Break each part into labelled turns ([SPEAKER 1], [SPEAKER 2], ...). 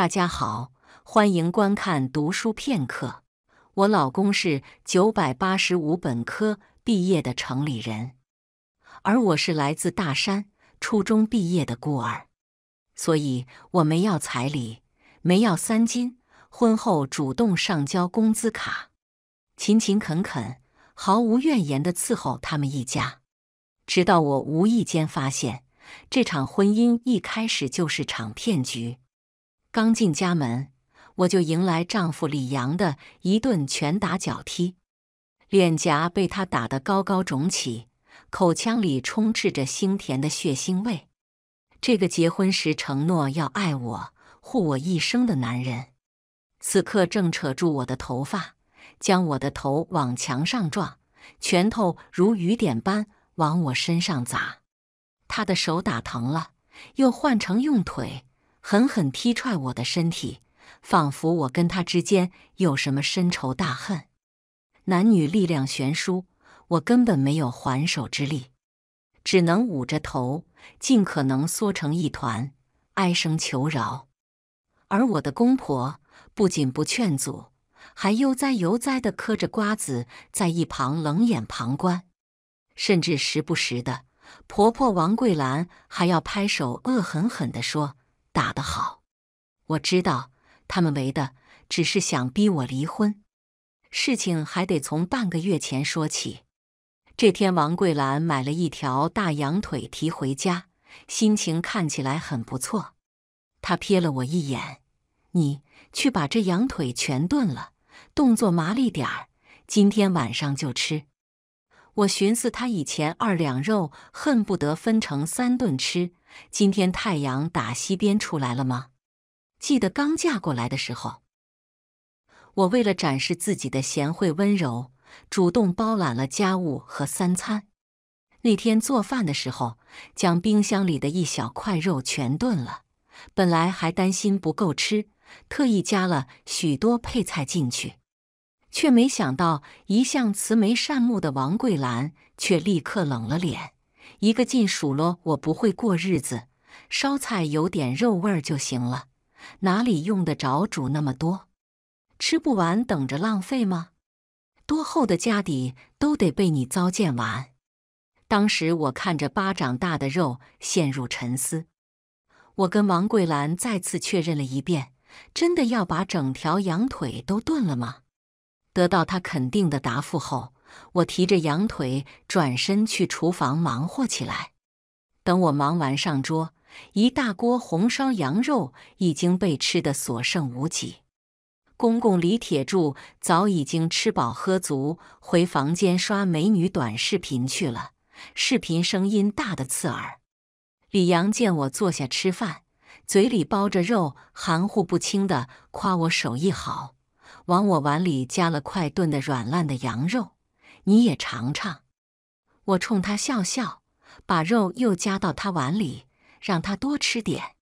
[SPEAKER 1] 大家好，欢迎观看《读书片刻》。我老公是九百八十五本科毕业的城里人，而我是来自大山、初中毕业的孤儿，所以我没要彩礼，没要三金，婚后主动上交工资卡，勤勤恳恳，毫无怨言的伺候他们一家，直到我无意间发现，这场婚姻一开始就是场骗局。刚进家门，我就迎来丈夫李阳的一顿拳打脚踢，脸颊被他打得高高肿起，口腔里充斥着腥甜的血腥味。这个结婚时承诺要爱我、护我一生的男人，此刻正扯住我的头发，将我的头往墙上撞，拳头如雨点般往我身上砸。他的手打疼了，又换成用腿。狠狠踢踹我的身体，仿佛我跟他之间有什么深仇大恨。男女力量悬殊，我根本没有还手之力，只能捂着头，尽可能缩成一团，哀声求饶。而我的公婆不仅不劝阻，还悠哉悠哉的嗑着瓜子，在一旁冷眼旁观，甚至时不时的，婆婆王桂兰还要拍手，恶狠狠地说。打得好，我知道他们为的只是想逼我离婚。事情还得从半个月前说起。这天，王桂兰买了一条大羊腿提回家，心情看起来很不错。他瞥了我一眼：“你去把这羊腿全炖了，动作麻利点儿，今天晚上就吃。”我寻思他以前二两肉恨不得分成三顿吃。今天太阳打西边出来了吗？记得刚嫁过来的时候，我为了展示自己的贤惠温柔，主动包揽了家务和三餐。那天做饭的时候，将冰箱里的一小块肉全炖了，本来还担心不够吃，特意加了许多配菜进去，却没想到一向慈眉善目的王桂兰却立刻冷了脸。一个劲数落我不会过日子，烧菜有点肉味儿就行了，哪里用得着煮那么多？吃不完等着浪费吗？多厚的家底都得被你糟践完！当时我看着巴掌大的肉，陷入沉思。我跟王桂兰再次确认了一遍，真的要把整条羊腿都炖了吗？得到他肯定的答复后。我提着羊腿转身去厨房忙活起来。等我忙完上桌，一大锅红烧羊肉已经被吃得所剩无几。公公李铁柱早已经吃饱喝足，回房间刷美女短视频去了。视频声音大的刺耳。李阳见我坐下吃饭，嘴里包着肉，含糊不清的夸我手艺好，往我碗里加了块炖得软烂的羊肉。你也尝尝，我冲他笑笑，把肉又夹到他碗里，让他多吃点。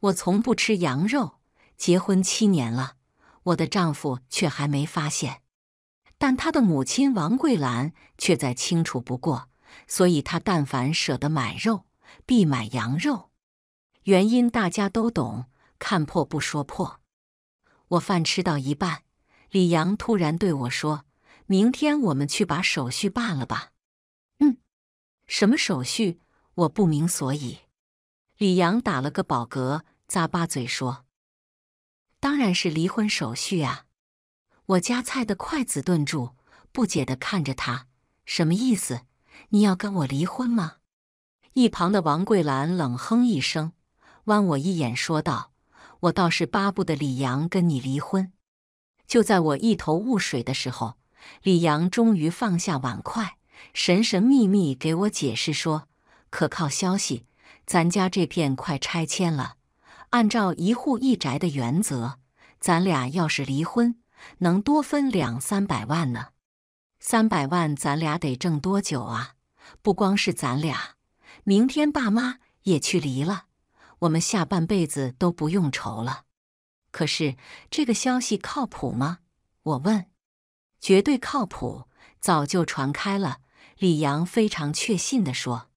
[SPEAKER 1] 我从不吃羊肉，结婚七年了，我的丈夫却还没发现，但他的母亲王桂兰却再清楚不过，所以她但凡舍得买肉，必买羊肉，原因大家都懂，看破不说破。我饭吃到一半，李阳突然对我说。明天我们去把手续办了吧？嗯，什么手续？我不明所以。李阳打了个饱嗝，咂巴嘴说：“当然是离婚手续啊！”我夹菜的筷子顿住，不解地看着他，什么意思？你要跟我离婚吗？一旁的王桂兰冷哼一声，剜我一眼，说道：“我倒是巴不得李阳跟你离婚。”就在我一头雾水的时候。李阳终于放下碗筷，神神秘秘给我解释说：“可靠消息，咱家这片快拆迁了。按照一户一宅的原则，咱俩要是离婚，能多分两三百万呢。三百万咱俩得挣多久啊？不光是咱俩，明天爸妈也去离了，我们下半辈子都不用愁了。可是这个消息靠谱吗？”我问。绝对靠谱，早就传开了。李阳非常确信的说：“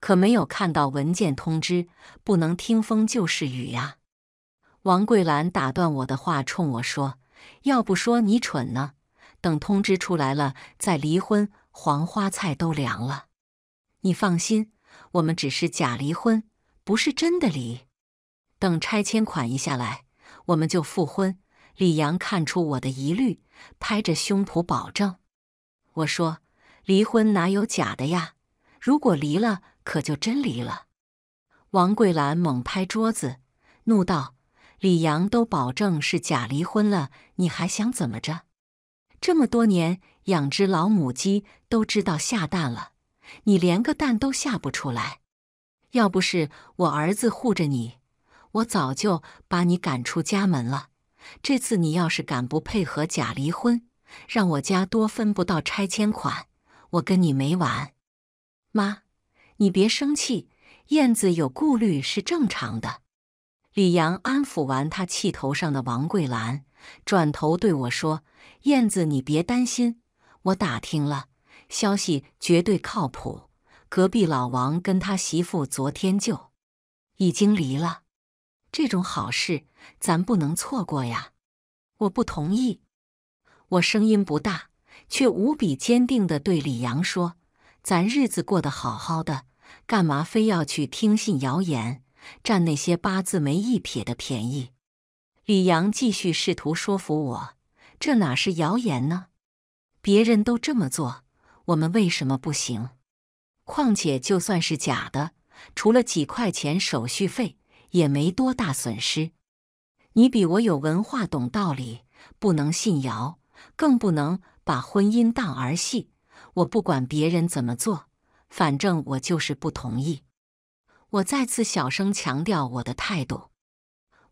[SPEAKER 1] 可没有看到文件通知，不能听风就是雨呀。”王桂兰打断我的话，冲我说：“要不说你蠢呢！等通知出来了再离婚，黄花菜都凉了。你放心，我们只是假离婚，不是真的离。等拆迁款一下来，我们就复婚。”李阳看出我的疑虑。拍着胸脯保证，我说：“离婚哪有假的呀？如果离了，可就真离了。”王桂兰猛拍桌子，怒道：“李阳都保证是假离婚了，你还想怎么着？这么多年养只老母鸡都知道下蛋了，你连个蛋都下不出来。要不是我儿子护着你，我早就把你赶出家门了。”这次你要是敢不配合假离婚，让我家多分不到拆迁款，我跟你没完！妈，你别生气，燕子有顾虑是正常的。李阳安抚完他气头上的王桂兰，转头对我说：“燕子，你别担心，我打听了，消息绝对靠谱。隔壁老王跟他媳妇昨天就已经离了。”这种好事咱不能错过呀！我不同意。我声音不大，却无比坚定的对李阳说：“咱日子过得好好的，干嘛非要去听信谣言，占那些八字没一撇的便宜？”李阳继续试图说服我：“这哪是谣言呢？别人都这么做，我们为什么不行？况且就算是假的，除了几块钱手续费。”也没多大损失。你比我有文化，懂道理，不能信谣，更不能把婚姻当儿戏。我不管别人怎么做，反正我就是不同意。我再次小声强调我的态度。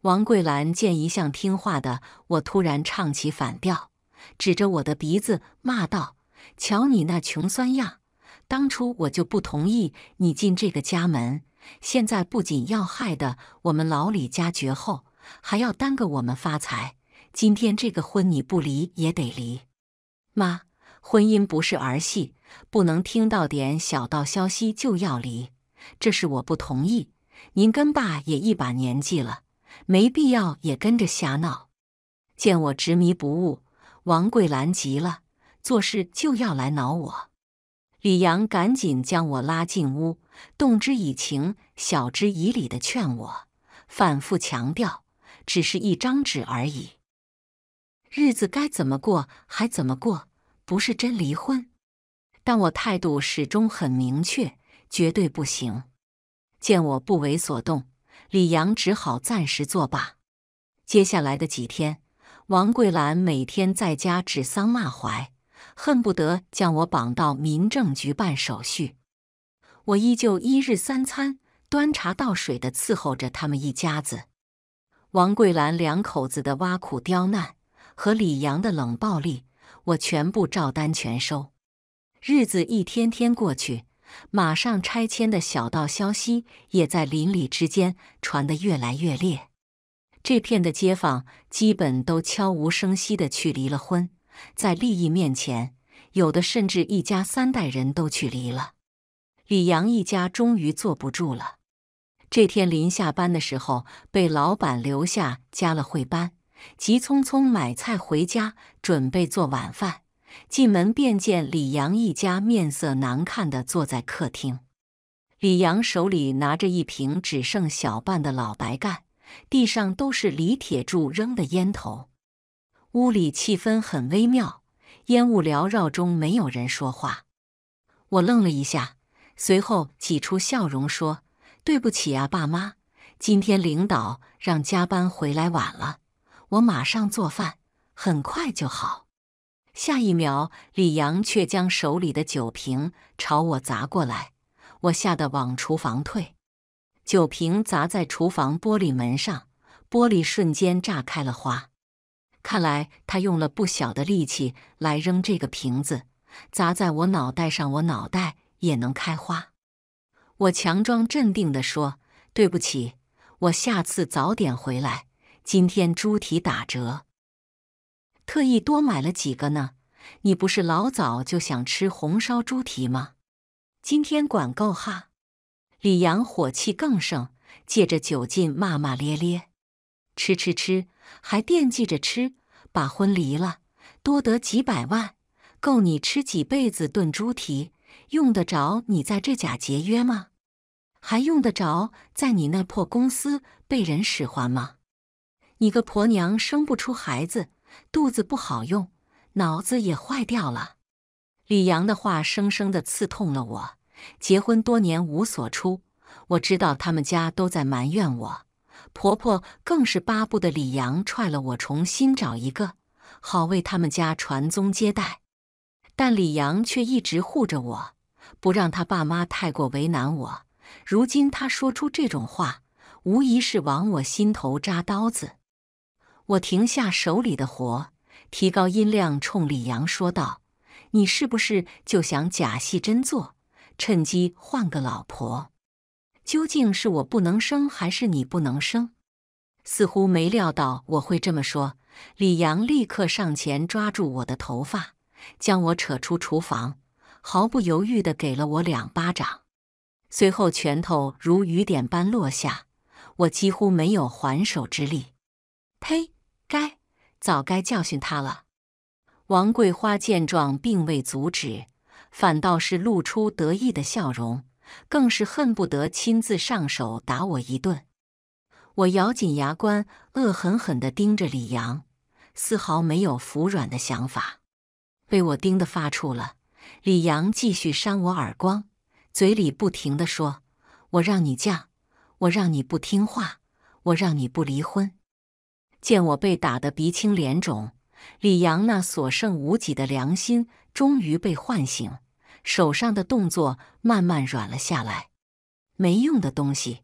[SPEAKER 1] 王桂兰见一向听话的我突然唱起反调，指着我的鼻子骂道：“瞧你那穷酸样！当初我就不同意你进这个家门。”现在不仅要害得我们老李家绝后，还要耽搁我们发财。今天这个婚你不离也得离。妈，婚姻不是儿戏，不能听到点小道消息就要离。这是我不同意。您跟爸也一把年纪了，没必要也跟着瞎闹。见我执迷不悟，王桂兰急了，做事就要来挠我。李阳赶紧将我拉进屋。动之以情，晓之以理的劝我，反复强调只是一张纸而已，日子该怎么过还怎么过，不是真离婚。但我态度始终很明确，绝对不行。见我不为所动，李阳只好暂时作罢。接下来的几天，王桂兰每天在家指桑骂槐，恨不得将我绑到民政局办手续。我依旧一日三餐端茶倒水的伺候着他们一家子，王桂兰两口子的挖苦刁难和李阳的冷暴力，我全部照单全收。日子一天天过去，马上拆迁的小道消息也在邻里之间传得越来越烈。这片的街坊基本都悄无声息的去离了婚，在利益面前，有的甚至一家三代人都去离了。李阳一家终于坐不住了。这天临下班的时候，被老板留下加了会班，急匆匆买菜回家准备做晚饭。进门便见李阳一家面色难看的坐在客厅。李阳手里拿着一瓶只剩小半的老白干，地上都是李铁柱扔的烟头。屋里气氛很微妙，烟雾缭绕中没有人说话。我愣了一下。随后挤出笑容说：“对不起啊，爸妈，今天领导让加班，回来晚了。我马上做饭，很快就好。”下一秒，李阳却将手里的酒瓶朝我砸过来，我吓得往厨房退，酒瓶砸在厨房玻璃门上，玻璃瞬间炸开了花。看来他用了不小的力气来扔这个瓶子，砸在我脑袋上，我脑袋。也能开花，我强装镇定的说：“对不起，我下次早点回来。今天猪蹄打折，特意多买了几个呢。你不是老早就想吃红烧猪蹄吗？今天管够哈！”李阳火气更盛，借着酒劲骂骂咧咧：“吃吃吃，还惦记着吃，把婚离了，多得几百万，够你吃几辈子炖猪蹄。”用得着你在这假节约吗？还用得着在你那破公司被人使唤吗？你个婆娘生不出孩子，肚子不好用，脑子也坏掉了。李阳的话生生的刺痛了我。结婚多年无所出，我知道他们家都在埋怨我，婆婆更是巴不得李阳踹了我，重新找一个，好为他们家传宗接代。但李阳却一直护着我。不让他爸妈太过为难我。如今他说出这种话，无疑是往我心头扎刀子。我停下手里的活，提高音量冲李阳说道：“你是不是就想假戏真做，趁机换个老婆？究竟是我不能生，还是你不能生？”似乎没料到我会这么说，李阳立刻上前抓住我的头发，将我扯出厨房。毫不犹豫地给了我两巴掌，随后拳头如雨点般落下，我几乎没有还手之力。呸！该早该教训他了。王桂花见状，并未阻止，反倒是露出得意的笑容，更是恨不得亲自上手打我一顿。我咬紧牙关，恶狠狠地盯着李阳，丝毫没有服软的想法。被我盯得发怵了。李阳继续扇我耳光，嘴里不停的说：“我让你犟，我让你不听话，我让你不离婚。”见我被打得鼻青脸肿，李阳那所剩无几的良心终于被唤醒，手上的动作慢慢软了下来。没用的东西！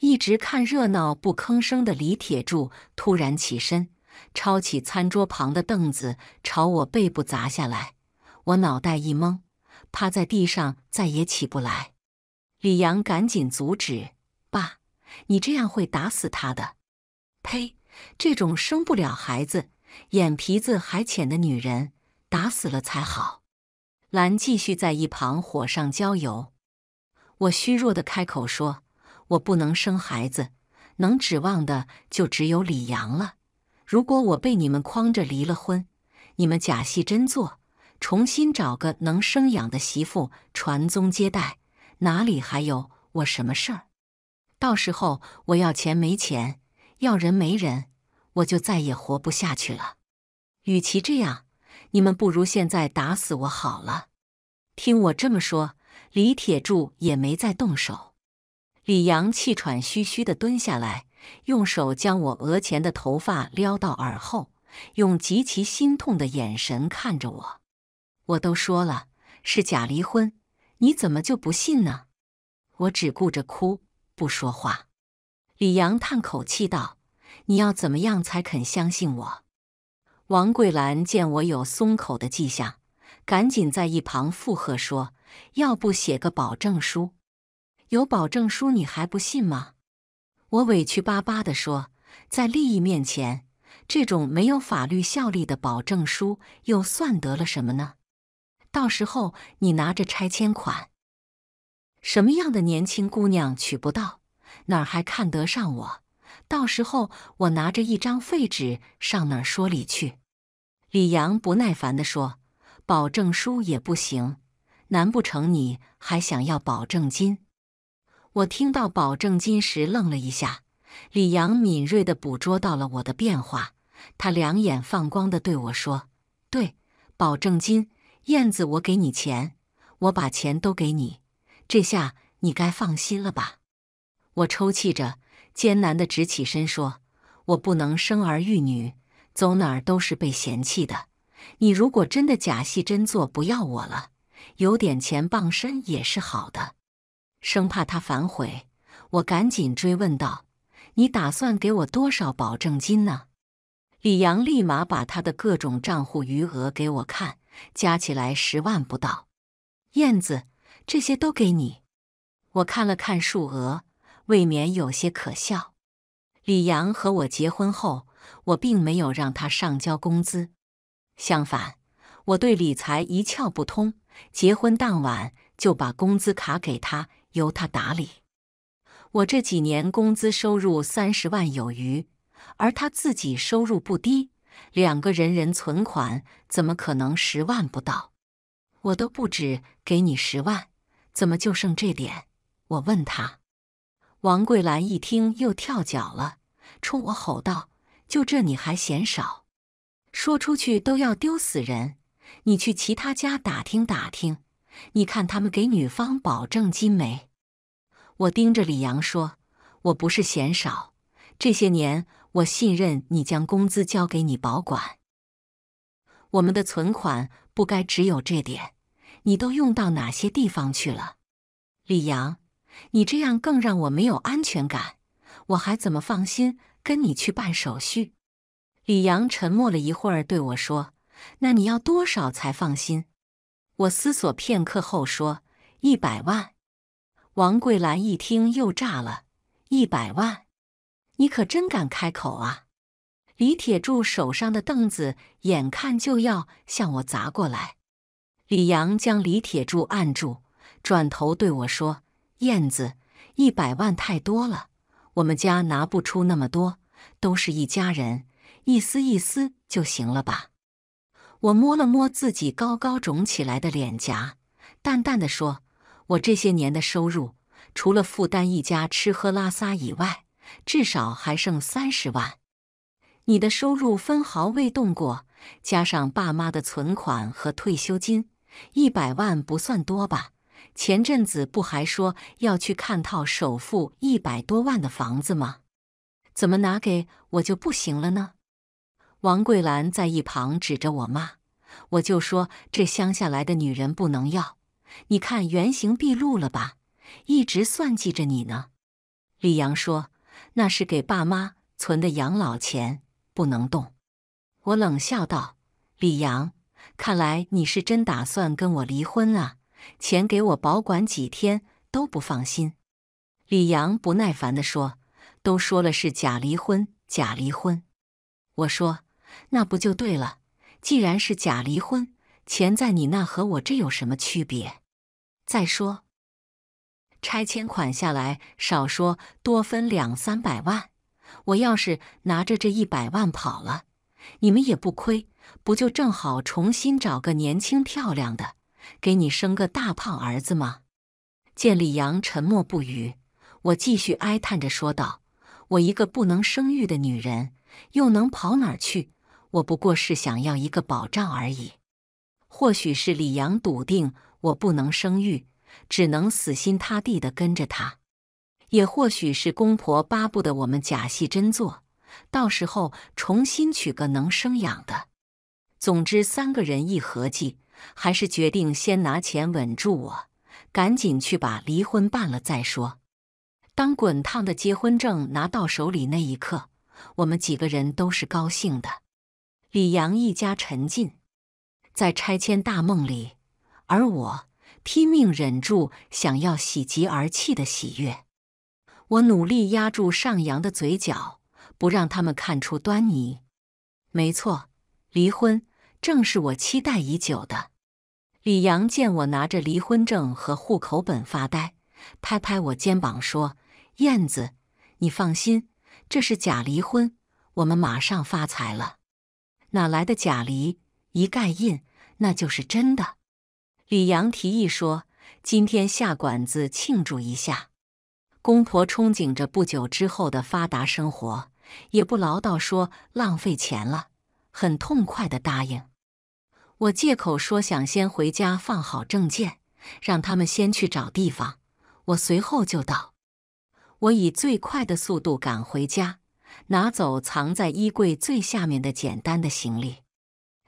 [SPEAKER 1] 一直看热闹不吭声的李铁柱突然起身，抄起餐桌旁的凳子朝我背部砸下来。我脑袋一懵，趴在地上再也起不来。李阳赶紧阻止：“爸，你这样会打死她的。”“呸！这种生不了孩子、眼皮子还浅的女人，打死了才好。”兰继续在一旁火上浇油。我虚弱的开口说：“我不能生孩子，能指望的就只有李阳了。如果我被你们诓着离了婚，你们假戏真做。”重新找个能生养的媳妇传宗接代，哪里还有我什么事儿？到时候我要钱没钱，要人没人，我就再也活不下去了。与其这样，你们不如现在打死我好了。听我这么说，李铁柱也没再动手。李阳气喘吁吁的蹲下来，用手将我额前的头发撩到耳后，用极其心痛的眼神看着我。我都说了是假离婚，你怎么就不信呢？我只顾着哭不说话。李阳叹口气道：“你要怎么样才肯相信我？”王桂兰见我有松口的迹象，赶紧在一旁附和说：“要不写个保证书？有保证书你还不信吗？”我委屈巴巴地说：“在利益面前，这种没有法律效力的保证书又算得了什么呢？”到时候你拿着拆迁款，什么样的年轻姑娘娶不到？哪儿还看得上我？到时候我拿着一张废纸上哪儿说理去？李阳不耐烦的说：“保证书也不行，难不成你还想要保证金？”我听到保证金时愣了一下。李阳敏锐的捕捉到了我的变化，他两眼放光的对我说：“对，保证金。”燕子，我给你钱，我把钱都给你，这下你该放心了吧？我抽泣着，艰难的直起身说：“我不能生儿育女，走哪儿都是被嫌弃的。你如果真的假戏真做，不要我了，有点钱傍身也是好的。”生怕他反悔，我赶紧追问道：“你打算给我多少保证金呢？”李阳立马把他的各种账户余额给我看。加起来十万不到，燕子，这些都给你。我看了看数额，未免有些可笑。李阳和我结婚后，我并没有让他上交工资，相反，我对理财一窍不通。结婚当晚就把工资卡给他，由他打理。我这几年工资收入三十万有余，而他自己收入不低。两个人人存款怎么可能十万不到？我都不止给你十万，怎么就剩这点？我问他，王桂兰一听又跳脚了，冲我吼道：“就这你还嫌少？说出去都要丢死人！你去其他家打听打听，你看他们给女方保证金没？”我盯着李阳说：“我不是嫌少，这些年……”我信任你将工资交给你保管。我们的存款不该只有这点，你都用到哪些地方去了？李阳，你这样更让我没有安全感，我还怎么放心跟你去办手续？李阳沉默了一会儿，对我说：“那你要多少才放心？”我思索片刻后说：“一百万。”王桂兰一听又炸了：“一百万！”你可真敢开口啊！李铁柱手上的凳子眼看就要向我砸过来，李阳将李铁柱按住，转头对我说：“燕子，一百万太多了，我们家拿不出那么多，都是一家人，一丝一丝就行了吧？”我摸了摸自己高高肿起来的脸颊，淡淡的说：“我这些年的收入，除了负担一家吃喝拉撒以外。”至少还剩三十万，你的收入分毫未动过，加上爸妈的存款和退休金，一百万不算多吧？前阵子不还说要去看套首付一百多万的房子吗？怎么拿给我就不行了呢？王桂兰在一旁指着我骂：“我就说这乡下来的女人不能要，你看原形毕露了吧？一直算计着你呢。”李阳说。那是给爸妈存的养老钱，不能动。我冷笑道：“李阳，看来你是真打算跟我离婚啊？钱给我保管几天都不放心。”李阳不耐烦的说：“都说了是假离婚，假离婚。”我说：“那不就对了？既然是假离婚，钱在你那和我这有什么区别？再说……”拆迁款下来，少说多分两三百万。我要是拿着这一百万跑了，你们也不亏，不就正好重新找个年轻漂亮的，给你生个大胖儿子吗？见李阳沉默不语，我继续哀叹着说道：“我一个不能生育的女人，又能跑哪儿去？我不过是想要一个保障而已。或许是李阳笃定我不能生育。”只能死心塌地地跟着他，也或许是公婆巴不得我们假戏真做，到时候重新娶个能生养的。总之，三个人一合计，还是决定先拿钱稳住我，赶紧去把离婚办了再说。当滚烫的结婚证拿到手里那一刻，我们几个人都是高兴的。李阳一家沉浸在拆迁大梦里，而我。拼命忍住想要喜极而泣的喜悦，我努力压住上扬的嘴角，不让他们看出端倪。没错，离婚正是我期待已久的。李阳见我拿着离婚证和户口本发呆，拍拍我肩膀说：“燕子，你放心，这是假离婚，我们马上发财了。哪来的假离？一盖印，那就是真的。”李阳提议说：“今天下馆子庆祝一下。”公婆憧憬着不久之后的发达生活，也不唠叨说浪费钱了，很痛快的答应。我借口说想先回家放好证件，让他们先去找地方，我随后就到。我以最快的速度赶回家，拿走藏在衣柜最下面的简单的行李，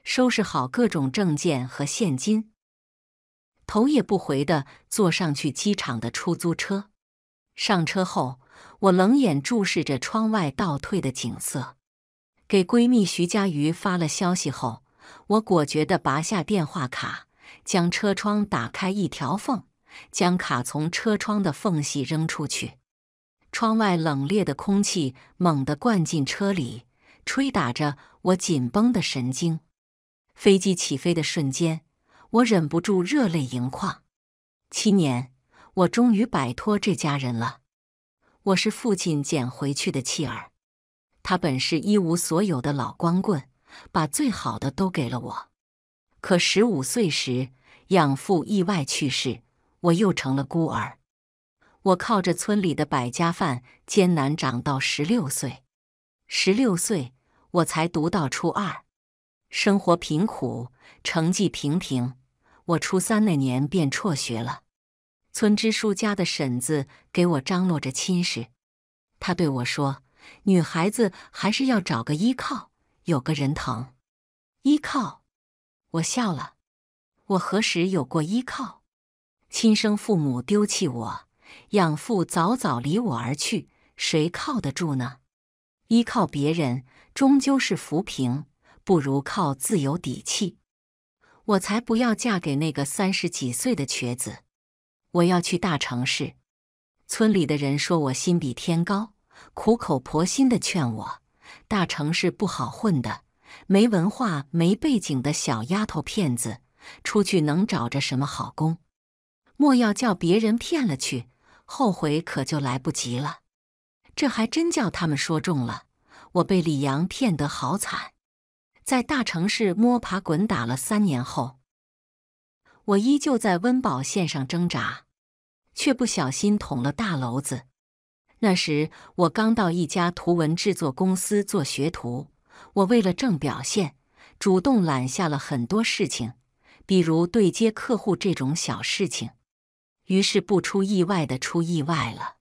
[SPEAKER 1] 收拾好各种证件和现金。头也不回地坐上去机场的出租车。上车后，我冷眼注视着窗外倒退的景色。给闺蜜徐佳瑜发了消息后，我果决地拔下电话卡，将车窗打开一条缝，将卡从车窗的缝隙扔出去。窗外冷冽的空气猛地灌进车里，吹打着我紧绷的神经。飞机起飞的瞬间。我忍不住热泪盈眶。七年，我终于摆脱这家人了。我是父亲捡回去的弃儿，他本是一无所有的老光棍，把最好的都给了我。可十五岁时，养父意外去世，我又成了孤儿。我靠着村里的百家饭艰难长到十六岁，十六岁我才读到初二，生活贫苦，成绩平平。我初三那年便辍学了，村支书家的婶子给我张罗着亲事。他对我说：“女孩子还是要找个依靠，有个人疼。”依靠？我笑了。我何时有过依靠？亲生父母丢弃我，养父早早离我而去，谁靠得住呢？依靠别人终究是浮萍，不如靠自有底气。我才不要嫁给那个三十几岁的瘸子！我要去大城市。村里的人说我心比天高，苦口婆心的劝我：大城市不好混的，没文化、没背景的小丫头片子，出去能找着什么好工？莫要叫别人骗了去，后悔可就来不及了。这还真叫他们说中了，我被李阳骗得好惨。在大城市摸爬滚打了三年后，我依旧在温饱线上挣扎，却不小心捅了大娄子。那时我刚到一家图文制作公司做学徒，我为了挣表现，主动揽下了很多事情，比如对接客户这种小事情。于是不出意外的出意外了，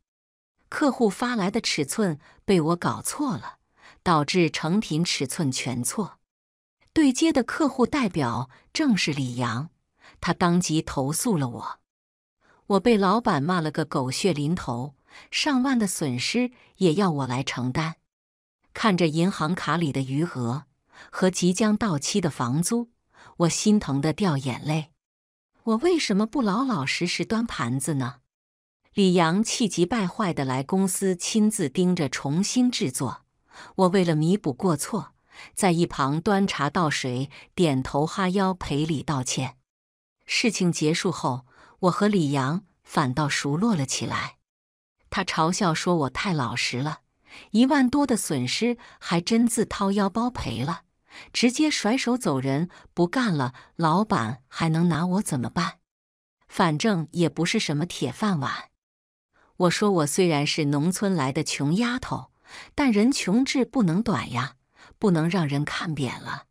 [SPEAKER 1] 客户发来的尺寸被我搞错了，导致成品尺寸全错。对接的客户代表正是李阳，他当即投诉了我，我被老板骂了个狗血淋头，上万的损失也要我来承担。看着银行卡里的余额和即将到期的房租，我心疼的掉眼泪。我为什么不老老实实端盘子呢？李阳气急败坏的来公司亲自盯着重新制作，我为了弥补过错。在一旁端茶倒水，点头哈腰赔礼道歉。事情结束后，我和李阳反倒熟络了起来。他嘲笑说：“我太老实了，一万多的损失还真自掏腰包赔了，直接甩手走人不干了。老板还能拿我怎么办？反正也不是什么铁饭碗。”我说：“我虽然是农村来的穷丫头，但人穷志不能短呀。”不能让人看扁了。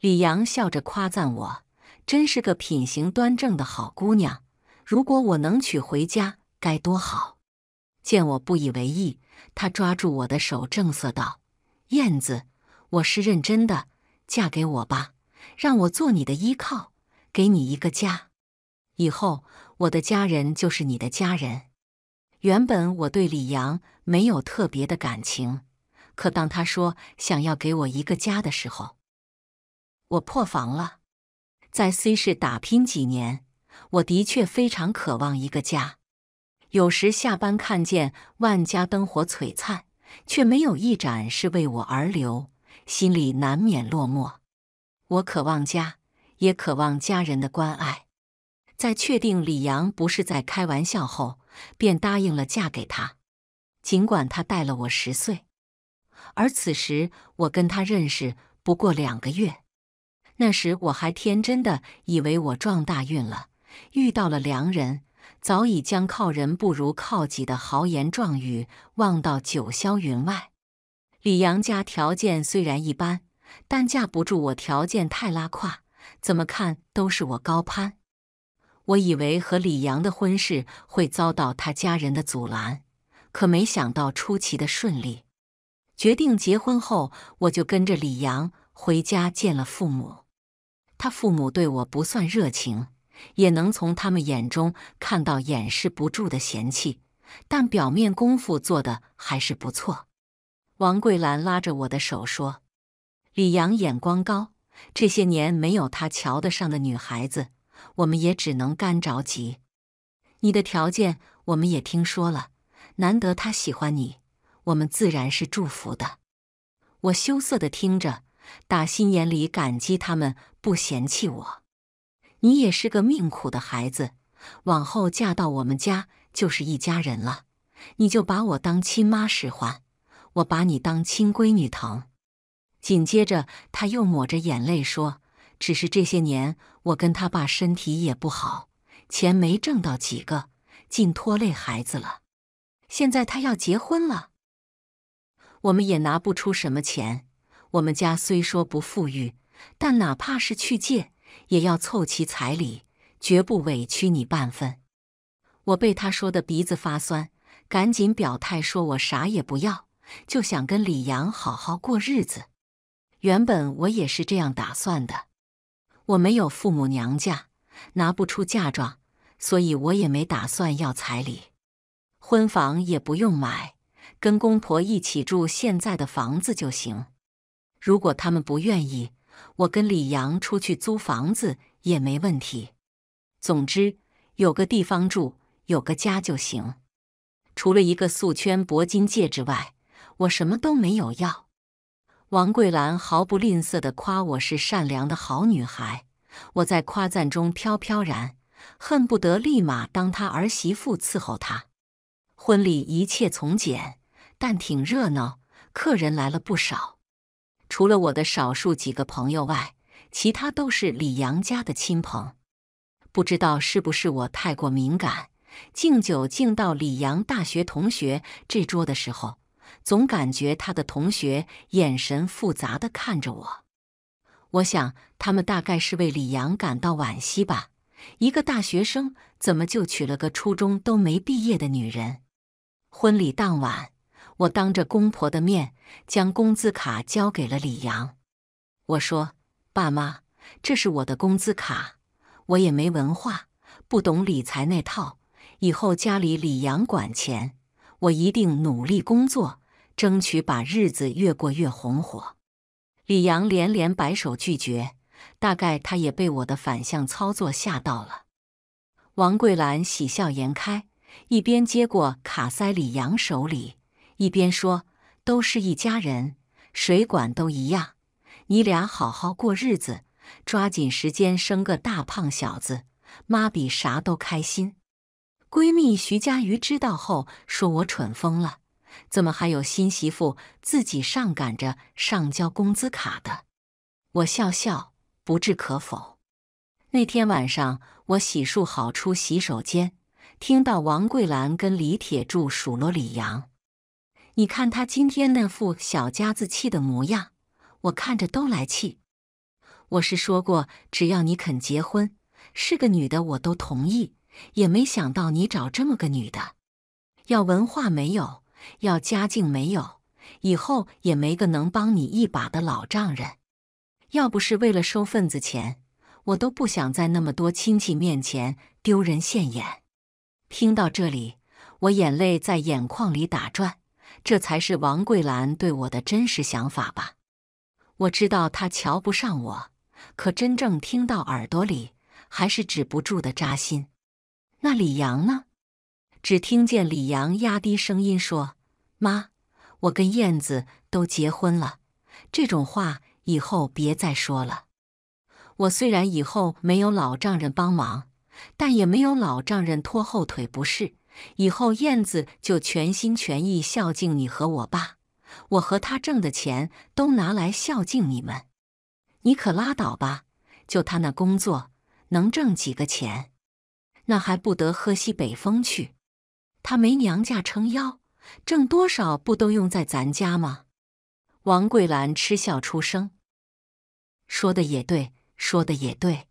[SPEAKER 1] 李阳笑着夸赞我：“真是个品行端正的好姑娘，如果我能娶回家，该多好！”见我不以为意，他抓住我的手，正色道：“燕子，我是认真的，嫁给我吧，让我做你的依靠，给你一个家。以后我的家人就是你的家人。”原本我对李阳没有特别的感情。可当他说想要给我一个家的时候，我破防了。在 C 市打拼几年，我的确非常渴望一个家。有时下班看见万家灯火璀璨，却没有一盏是为我而留，心里难免落寞。我渴望家，也渴望家人的关爱。在确定李阳不是在开玩笑后，便答应了嫁给他。尽管他大了我十岁。而此时，我跟他认识不过两个月，那时我还天真的以为我撞大运了，遇到了良人，早已将“靠人不如靠己”的豪言壮语忘到九霄云外。李阳家条件虽然一般，但架不住我条件太拉胯，怎么看都是我高攀。我以为和李阳的婚事会遭到他家人的阻拦，可没想到出奇的顺利。决定结婚后，我就跟着李阳回家见了父母。他父母对我不算热情，也能从他们眼中看到掩饰不住的嫌弃，但表面功夫做的还是不错。王桂兰拉着我的手说：“李阳眼光高，这些年没有他瞧得上的女孩子，我们也只能干着急。你的条件我们也听说了，难得他喜欢你。”我们自然是祝福的。我羞涩的听着，打心眼里感激他们不嫌弃我。你也是个命苦的孩子，往后嫁到我们家就是一家人了，你就把我当亲妈使唤，我把你当亲闺女疼。紧接着，他又抹着眼泪说：“只是这些年，我跟他爸身体也不好，钱没挣到几个，尽拖累孩子了。现在他要结婚了。”我们也拿不出什么钱。我们家虽说不富裕，但哪怕是去借，也要凑齐彩礼，绝不委屈你半分。我被他说的鼻子发酸，赶紧表态说：“我啥也不要，就想跟李阳好好过日子。”原本我也是这样打算的。我没有父母娘家，拿不出嫁妆，所以我也没打算要彩礼，婚房也不用买。跟公婆一起住现在的房子就行，如果他们不愿意，我跟李阳出去租房子也没问题。总之有个地方住，有个家就行。除了一个素圈铂金戒指外，我什么都没有要。王桂兰毫不吝啬地夸我是善良的好女孩，我在夸赞中飘飘然，恨不得立马当她儿媳妇伺候她。婚礼一切从简。但挺热闹，客人来了不少。除了我的少数几个朋友外，其他都是李阳家的亲朋。不知道是不是我太过敏感，敬酒敬到李阳大学同学这桌的时候，总感觉他的同学眼神复杂的看着我。我想，他们大概是为李阳感到惋惜吧。一个大学生怎么就娶了个初中都没毕业的女人？婚礼当晚。我当着公婆的面将工资卡交给了李阳，我说：“爸妈，这是我的工资卡，我也没文化，不懂理财那套。以后家里李阳管钱，我一定努力工作，争取把日子越过越红火。”李阳连连摆手拒绝，大概他也被我的反向操作吓到了。王桂兰喜笑颜开，一边接过卡塞李阳手里。一边说：“都是一家人，谁管都一样。你俩好好过日子，抓紧时间生个大胖小子，妈比啥都开心。”闺蜜徐佳瑜知道后说：“我蠢疯了，怎么还有新媳妇自己上赶着上交工资卡的？”我笑笑，不置可否。那天晚上，我洗漱好出洗手间，听到王桂兰跟李铁柱数落李阳。你看他今天那副小家子气的模样，我看着都来气。我是说过，只要你肯结婚，是个女的，我都同意。也没想到你找这么个女的，要文化没有，要家境没有，以后也没个能帮你一把的老丈人。要不是为了收份子钱，我都不想在那么多亲戚面前丢人现眼。听到这里，我眼泪在眼眶里打转。这才是王桂兰对我的真实想法吧？我知道她瞧不上我，可真正听到耳朵里，还是止不住的扎心。那李阳呢？只听见李阳压低声音说：“妈，我跟燕子都结婚了，这种话以后别再说了。我虽然以后没有老丈人帮忙，但也没有老丈人拖后腿，不是？”以后燕子就全心全意孝敬你和我爸，我和他挣的钱都拿来孝敬你们。你可拉倒吧，就他那工作，能挣几个钱？那还不得喝西北风去？他没娘家撑腰，挣多少不都用在咱家吗？王桂兰嗤笑出声，说的也对，说的也对，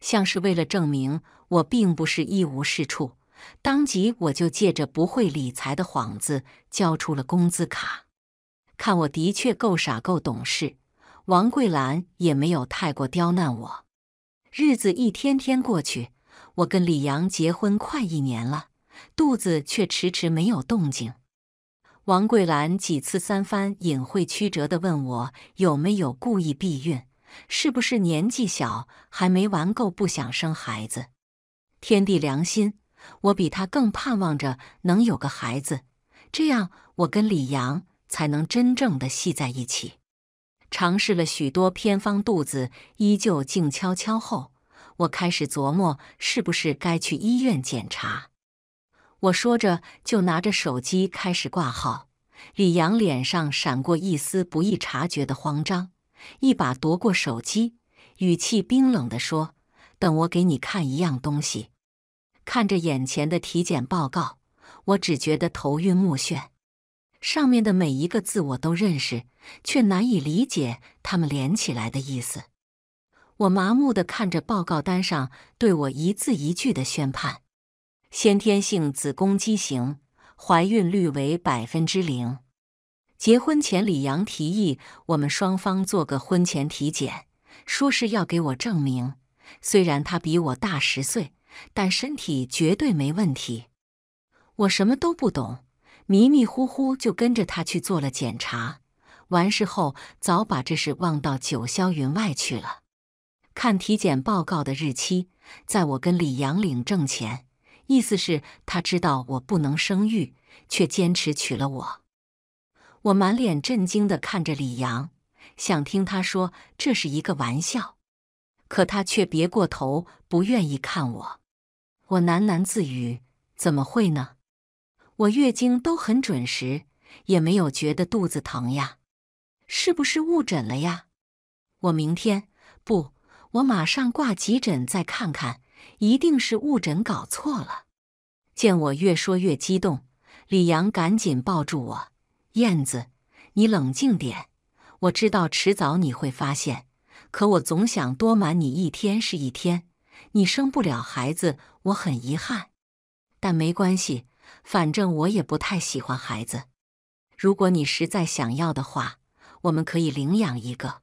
[SPEAKER 1] 像是为了证明我并不是一无是处。当即，我就借着不会理财的幌子交出了工资卡。看我的确够傻够懂事，王桂兰也没有太过刁难我。日子一天天过去，我跟李阳结婚快一年了，肚子却迟迟没有动静。王桂兰几次三番隐晦曲折地问我有没有故意避孕，是不是年纪小还没玩够不想生孩子。天地良心！我比他更盼望着能有个孩子，这样我跟李阳才能真正的系在一起。尝试了许多偏方，肚子依旧静悄悄后，我开始琢磨是不是该去医院检查。我说着，就拿着手机开始挂号。李阳脸上闪过一丝不易察觉的慌张，一把夺过手机，语气冰冷地说：“等我给你看一样东西。”看着眼前的体检报告，我只觉得头晕目眩。上面的每一个字我都认识，却难以理解它们连起来的意思。我麻木地看着报告单上对我一字一句的宣判：先天性子宫畸形，怀孕率为百分之零。结婚前，李阳提议我们双方做个婚前体检，说是要给我证明，虽然他比我大十岁。但身体绝对没问题。我什么都不懂，迷迷糊糊就跟着他去做了检查。完事后，早把这事忘到九霄云外去了。看体检报告的日期，在我跟李阳领证前，意思是，他知道我不能生育，却坚持娶了我。我满脸震惊的看着李阳，想听他说这是一个玩笑。可他却别过头，不愿意看我。我喃喃自语：“怎么会呢？我月经都很准时，也没有觉得肚子疼呀，是不是误诊了呀？”我明天不，我马上挂急诊再看看，一定是误诊，搞错了。见我越说越激动，李阳赶紧抱住我：“燕子，你冷静点，我知道迟早你会发现。”可我总想多瞒你一天是一天，你生不了孩子，我很遗憾，但没关系，反正我也不太喜欢孩子。如果你实在想要的话，我们可以领养一个。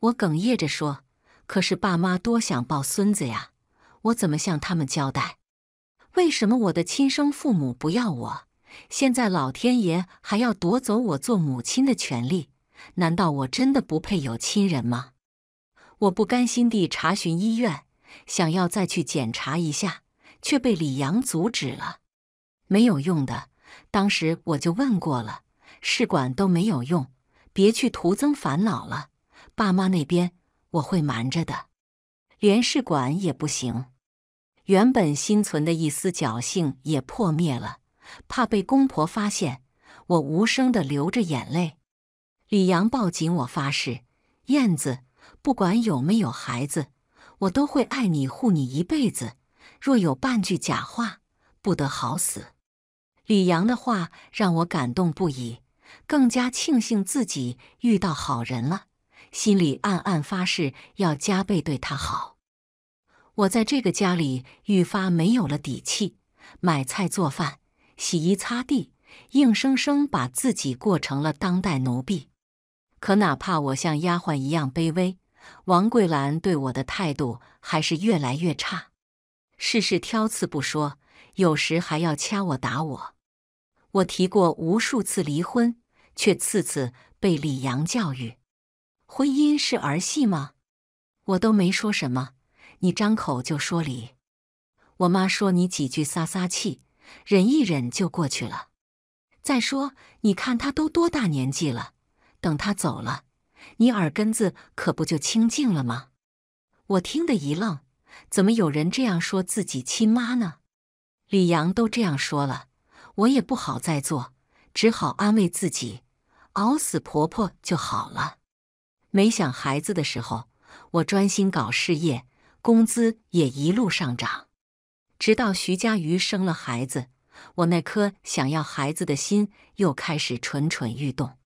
[SPEAKER 1] 我哽咽着说：“可是爸妈多想抱孙子呀，我怎么向他们交代？为什么我的亲生父母不要我？现在老天爷还要夺走我做母亲的权利？难道我真的不配有亲人吗？”我不甘心地查询医院，想要再去检查一下，却被李阳阻止了。没有用的，当时我就问过了，试管都没有用，别去徒增烦恼了。爸妈那边我会瞒着的，连试管也不行。原本心存的一丝侥幸也破灭了，怕被公婆发现，我无声的流着眼泪。李阳抱紧我，发誓：“燕子。”不管有没有孩子，我都会爱你护你一辈子。若有半句假话，不得好死。李阳的话让我感动不已，更加庆幸自己遇到好人了。心里暗暗发誓要加倍对他好。我在这个家里愈发没有了底气，买菜做饭、洗衣擦地，硬生生把自己过成了当代奴婢。可哪怕我像丫鬟一样卑微，王桂兰对我的态度还是越来越差，事事挑刺不说，有时还要掐我打我。我提过无数次离婚，却次次被李阳教育。婚姻是儿戏吗？我都没说什么，你张口就说离。我妈说你几句撒撒气，忍一忍就过去了。再说，你看他都多大年纪了，等他走了。你耳根子可不就清净了吗？我听得一愣，怎么有人这样说自己亲妈呢？李阳都这样说了，我也不好再做，只好安慰自己，熬死婆婆就好了。没想孩子的时候，我专心搞事业，工资也一路上涨，直到徐佳瑜生了孩子，我那颗想要孩子的心又开始蠢蠢欲动。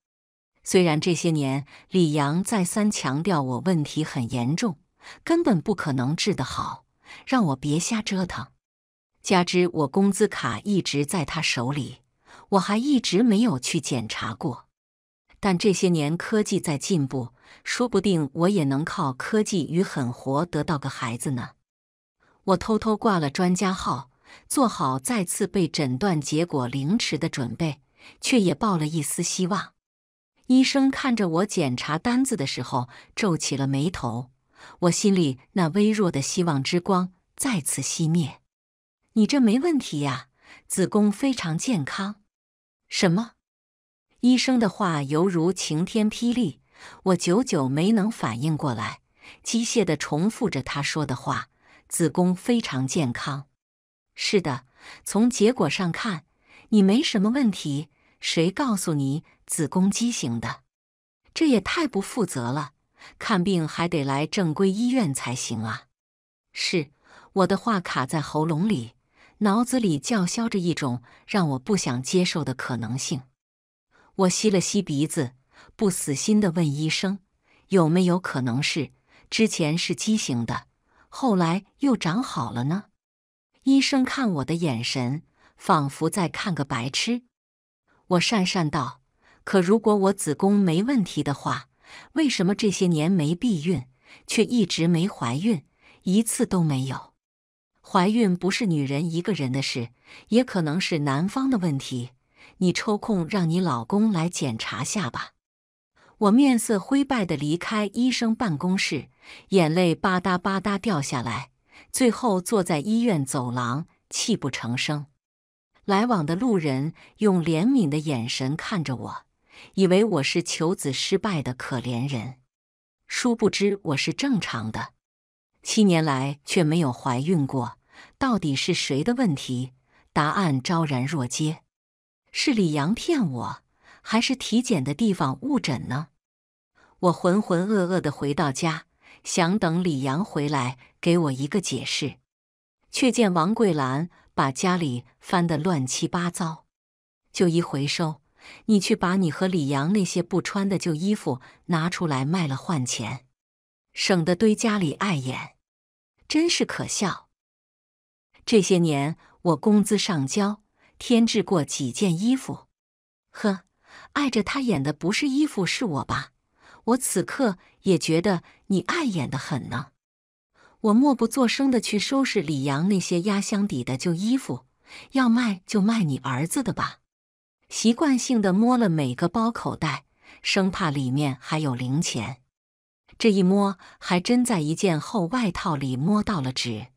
[SPEAKER 1] 虽然这些年李阳再三强调我问题很严重，根本不可能治得好，让我别瞎折腾。加之我工资卡一直在他手里，我还一直没有去检查过。但这些年科技在进步，说不定我也能靠科技与狠活得到个孩子呢。我偷偷挂了专家号，做好再次被诊断结果凌迟的准备，却也抱了一丝希望。医生看着我检查单子的时候皱起了眉头，我心里那微弱的希望之光再次熄灭。你这没问题呀，子宫非常健康。什么？医生的话犹如晴天霹雳，我久久没能反应过来，机械的重复着他说的话：“子宫非常健康。”是的，从结果上看，你没什么问题。谁告诉你？子宫畸形的，这也太不负责了！看病还得来正规医院才行啊！是，我的话卡在喉咙里，脑子里叫嚣着一种让我不想接受的可能性。我吸了吸鼻子，不死心的问医生：“有没有可能是之前是畸形的，后来又长好了呢？”医生看我的眼神仿佛在看个白痴。我讪讪道。可如果我子宫没问题的话，为什么这些年没避孕却一直没怀孕，一次都没有？怀孕不是女人一个人的事，也可能是男方的问题。你抽空让你老公来检查下吧。我面色灰败地离开医生办公室，眼泪吧嗒吧嗒掉下来，最后坐在医院走廊泣不成声。来往的路人用怜悯的眼神看着我。以为我是求子失败的可怜人，殊不知我是正常的。七年来却没有怀孕过，到底是谁的问题？答案昭然若揭：是李阳骗我，还是体检的地方误诊呢？我浑浑噩噩的回到家，想等李阳回来给我一个解释，却见王桂兰把家里翻得乱七八糟，就一回收。你去把你和李阳那些不穿的旧衣服拿出来卖了换钱，省得堆家里碍眼。真是可笑！这些年我工资上交，添置过几件衣服。呵，碍着他眼的不是衣服，是我吧？我此刻也觉得你碍眼的很呢。我默不作声的去收拾李阳那些压箱底的旧衣服，要卖就卖你儿子的吧。习惯性的摸了每个包口袋，生怕里面还有零钱。这一摸，还真在一件厚外套里摸到了纸。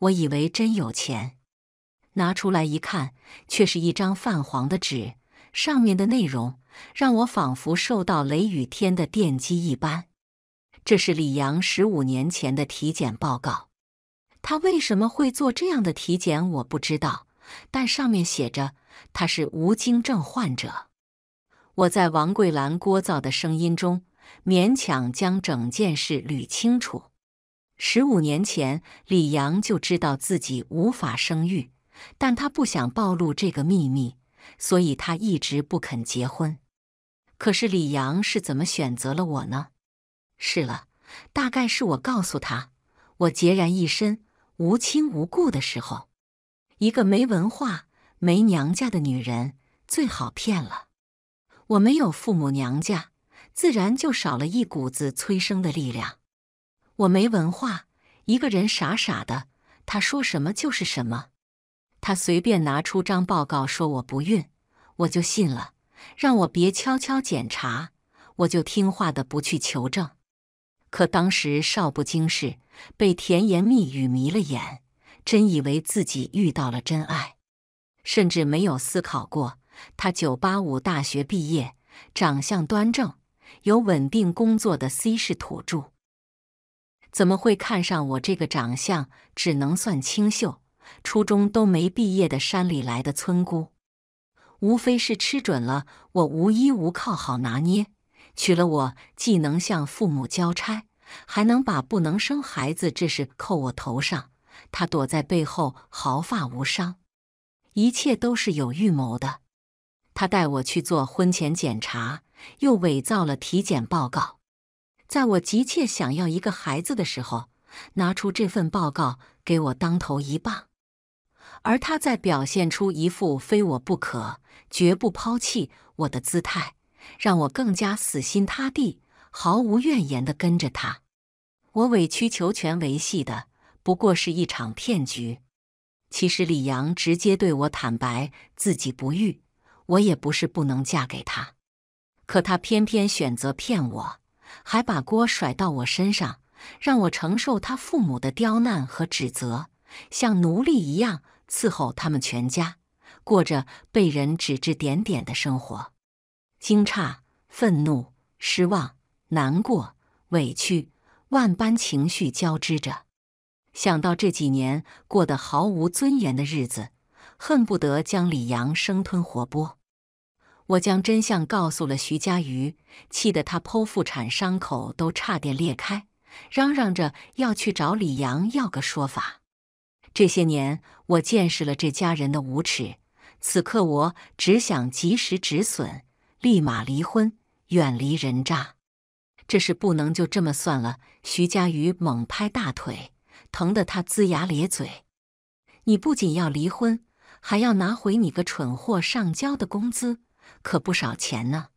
[SPEAKER 1] 我以为真有钱，拿出来一看，却是一张泛黄的纸。上面的内容让我仿佛受到雷雨天的电击一般。这是李阳十五年前的体检报告。他为什么会做这样的体检，我不知道。但上面写着。他是无精症患者。我在王桂兰聒噪的声音中勉强将整件事捋清楚。十五年前，李阳就知道自己无法生育，但他不想暴露这个秘密，所以他一直不肯结婚。可是李阳是怎么选择了我呢？是了，大概是我告诉他我孑然一身、无亲无故的时候，一个没文化。没娘家的女人最好骗了。我没有父母娘家，自然就少了一股子催生的力量。我没文化，一个人傻傻的，他说什么就是什么。他随便拿出张报告说我不孕，我就信了，让我别悄悄检查，我就听话的不去求证。可当时少不经事，被甜言蜜语迷了眼，真以为自己遇到了真爱。甚至没有思考过，他九八五大学毕业，长相端正，有稳定工作的 C 市土著，怎么会看上我这个长相只能算清秀、初中都没毕业的山里来的村姑？无非是吃准了我无依无靠，好拿捏。娶了我，既能向父母交差，还能把不能生孩子这事扣我头上，他躲在背后毫发无伤。一切都是有预谋的。他带我去做婚前检查，又伪造了体检报告。在我急切想要一个孩子的时候，拿出这份报告给我当头一棒。而他在表现出一副非我不可、绝不抛弃我的姿态，让我更加死心塌地、毫无怨言的跟着他。我委曲求全维系的，不过是一场骗局。其实李阳直接对我坦白自己不育，我也不是不能嫁给他，可他偏偏选择骗我，还把锅甩到我身上，让我承受他父母的刁难和指责，像奴隶一样伺候他们全家，过着被人指指点点的生活。惊诧、愤怒、失望、难过、委屈，万般情绪交织着。想到这几年过得毫无尊严的日子，恨不得将李阳生吞活剥。我将真相告诉了徐佳瑜，气得她剖腹产伤口都差点裂开，嚷嚷着要去找李阳要个说法。这些年我见识了这家人的无耻，此刻我只想及时止损，立马离婚，远离人渣。这事不能就这么算了！徐佳瑜猛拍大腿。疼得他龇牙咧嘴。你不仅要离婚，还要拿回你个蠢货上交的工资，可不少钱呢。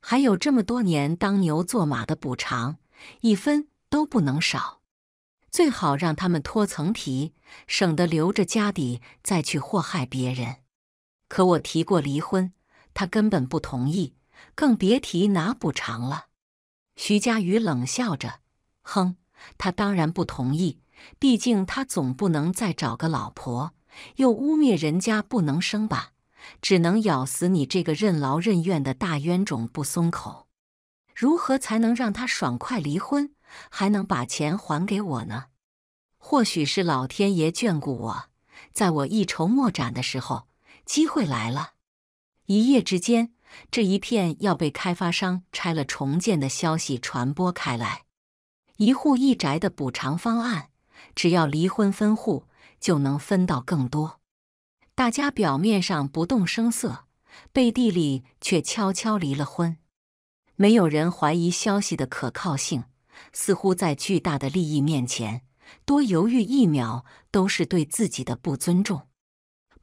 [SPEAKER 1] 还有这么多年当牛做马的补偿，一分都不能少。最好让他们脱层皮，省得留着家底再去祸害别人。可我提过离婚，他根本不同意，更别提拿补偿了。徐佳宇冷笑着，哼。他当然不同意，毕竟他总不能再找个老婆，又污蔑人家不能生吧？只能咬死你这个任劳任怨的大冤种不松口。如何才能让他爽快离婚，还能把钱还给我呢？或许是老天爷眷顾我，在我一筹莫展的时候，机会来了。一夜之间，这一片要被开发商拆了重建的消息传播开来。一户一宅的补偿方案，只要离婚分户就能分到更多。大家表面上不动声色，背地里却悄悄离了婚。没有人怀疑消息的可靠性，似乎在巨大的利益面前，多犹豫一秒都是对自己的不尊重。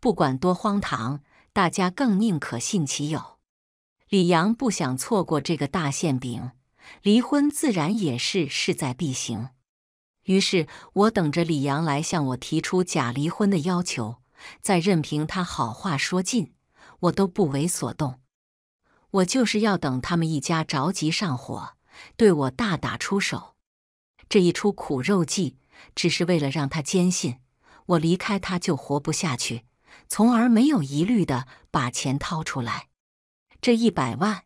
[SPEAKER 1] 不管多荒唐，大家更宁可信其有。李阳不想错过这个大馅饼。离婚自然也是势在必行，于是我等着李阳来向我提出假离婚的要求，再任凭他好话说尽，我都不为所动。我就是要等他们一家着急上火，对我大打出手。这一出苦肉计，只是为了让他坚信我离开他就活不下去，从而没有疑虑的把钱掏出来。这一百万。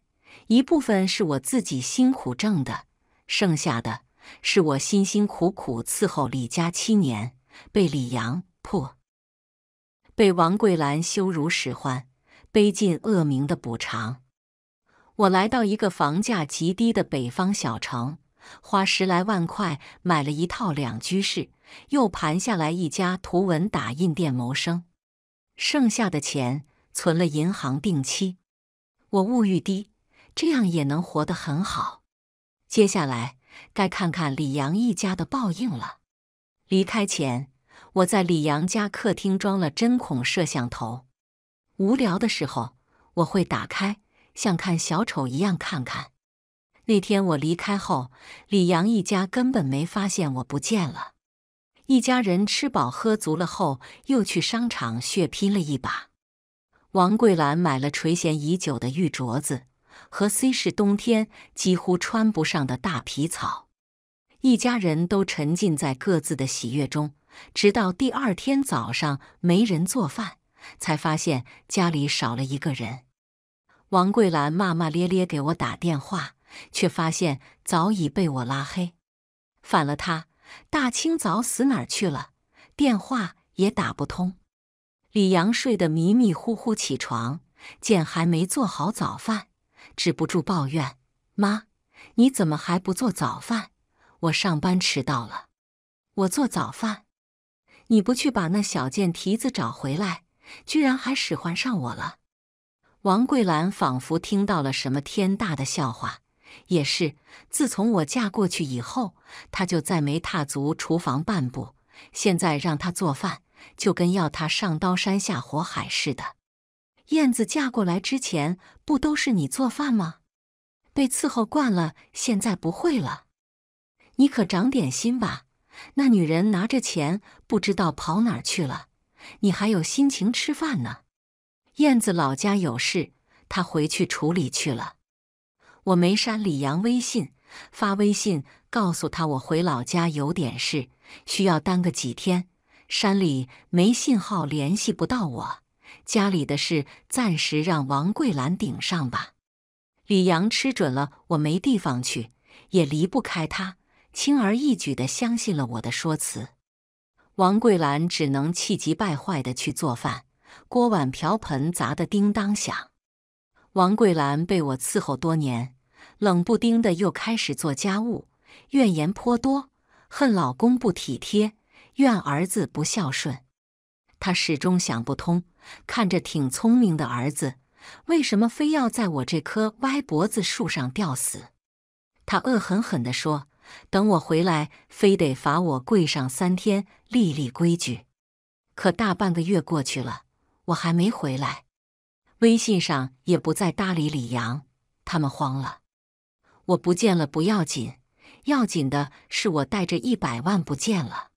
[SPEAKER 1] 一部分是我自己辛苦挣的，剩下的是我辛辛苦苦伺候李家七年，被李阳破，被王桂兰羞辱使唤，背尽恶名的补偿。我来到一个房价极低的北方小城，花十来万块买了一套两居室，又盘下来一家图文打印店谋生，剩下的钱存了银行定期。我物欲低。这样也能活得很好。接下来该看看李阳一家的报应了。离开前，我在李阳家客厅装了针孔摄像头。无聊的时候，我会打开，像看小丑一样看看。那天我离开后，李阳一家根本没发现我不见了。一家人吃饱喝足了后，又去商场血拼了一把。王桂兰买了垂涎已久的玉镯子。和 C 是冬天几乎穿不上的大皮草，一家人都沉浸在各自的喜悦中，直到第二天早上没人做饭，才发现家里少了一个人。王桂兰骂骂咧咧给我打电话，却发现早已被我拉黑，反了他！大清早死哪儿去了？电话也打不通。李阳睡得迷迷糊糊起床，见还没做好早饭。止不住抱怨：“妈，你怎么还不做早饭？我上班迟到了。我做早饭，你不去把那小贱蹄子找回来，居然还使唤上我了。”王桂兰仿佛听到了什么天大的笑话。也是，自从我嫁过去以后，她就再没踏足厨房半步。现在让她做饭，就跟要她上刀山下火海似的。燕子嫁过来之前，不都是你做饭吗？被伺候惯了，现在不会了。你可长点心吧！那女人拿着钱，不知道跑哪儿去了。你还有心情吃饭呢？燕子老家有事，她回去处理去了。我没删李阳微信，发微信告诉他我回老家有点事，需要耽搁几天。山里没信号，联系不到我。家里的事暂时让王桂兰顶上吧。李阳吃准了我没地方去，也离不开他，轻而易举的相信了我的说辞。王桂兰只能气急败坏的去做饭，锅碗瓢盆砸得叮当响。王桂兰被我伺候多年，冷不丁的又开始做家务，怨言颇多，恨老公不体贴，怨儿子不孝顺。他始终想不通，看着挺聪明的儿子，为什么非要在我这棵歪脖子树上吊死？他恶狠狠地说：“等我回来，非得罚我跪上三天，立立规矩。”可大半个月过去了，我还没回来，微信上也不再搭理李阳。他们慌了，我不见了不要紧，要紧的是我带着一百万不见了。